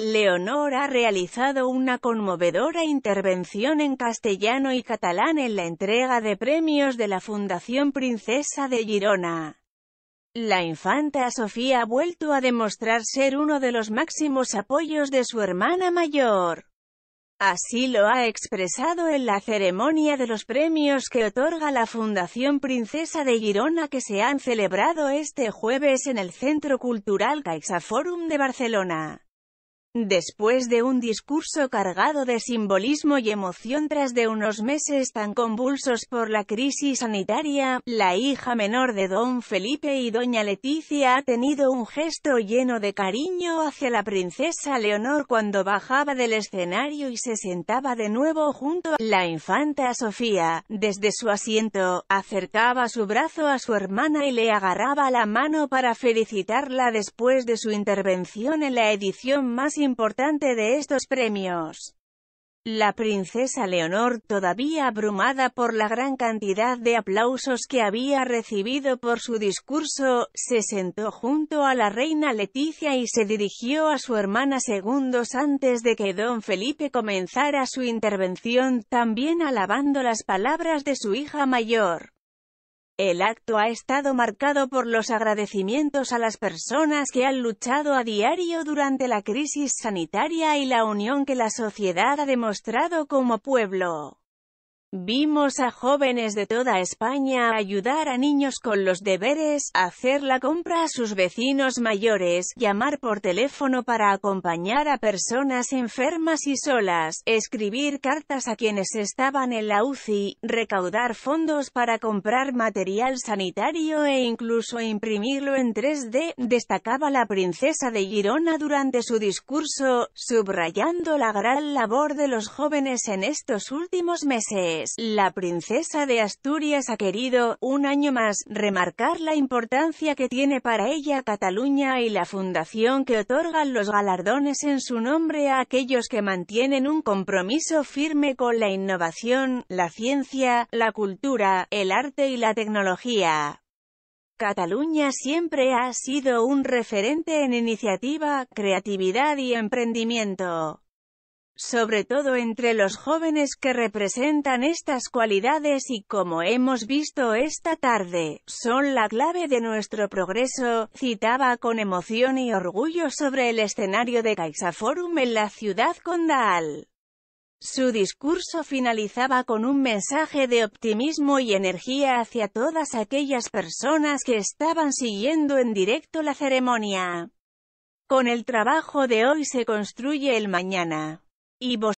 Leonor ha realizado una conmovedora intervención en castellano y catalán en la entrega de premios de la Fundación Princesa de Girona. La infanta Sofía ha vuelto a demostrar ser uno de los máximos apoyos de su hermana mayor. Así lo ha expresado en la ceremonia de los premios que otorga la Fundación Princesa de Girona que se han celebrado este jueves en el Centro Cultural CaixaForum de Barcelona. Después de un discurso cargado de simbolismo y emoción tras de unos meses tan convulsos por la crisis sanitaria, la hija menor de don Felipe y doña Leticia ha tenido un gesto lleno de cariño hacia la princesa Leonor cuando bajaba del escenario y se sentaba de nuevo junto a la infanta Sofía. Desde su asiento, acercaba su brazo a su hermana y le agarraba la mano para felicitarla después de su intervención en la edición más importante de estos premios. La princesa Leonor, todavía abrumada por la gran cantidad de aplausos que había recibido por su discurso, se sentó junto a la reina Leticia y se dirigió a su hermana segundos antes de que don Felipe comenzara su intervención, también alabando las palabras de su hija mayor. El acto ha estado marcado por los agradecimientos a las personas que han luchado a diario durante la crisis sanitaria y la unión que la sociedad ha demostrado como pueblo. Vimos a jóvenes de toda España ayudar a niños con los deberes, hacer la compra a sus vecinos mayores, llamar por teléfono para acompañar a personas enfermas y solas, escribir cartas a quienes estaban en la UCI, recaudar fondos para comprar material sanitario e incluso imprimirlo en 3D, destacaba la princesa de Girona durante su discurso, subrayando la gran labor de los jóvenes en estos últimos meses. Pues, la princesa de Asturias ha querido, un año más, remarcar la importancia que tiene para ella Cataluña y la fundación que otorgan los galardones en su nombre a aquellos que mantienen un compromiso firme con la innovación, la ciencia, la cultura, el arte y la tecnología. Cataluña siempre ha sido un referente en iniciativa, creatividad y emprendimiento sobre todo entre los jóvenes que representan estas cualidades y como hemos visto esta tarde, son la clave de nuestro progreso, citaba con emoción y orgullo sobre el escenario de CaixaForum en la ciudad condal. Su discurso finalizaba con un mensaje de optimismo y energía hacia todas aquellas personas que estaban siguiendo en directo la ceremonia. Con el trabajo de hoy se construye el mañana y vos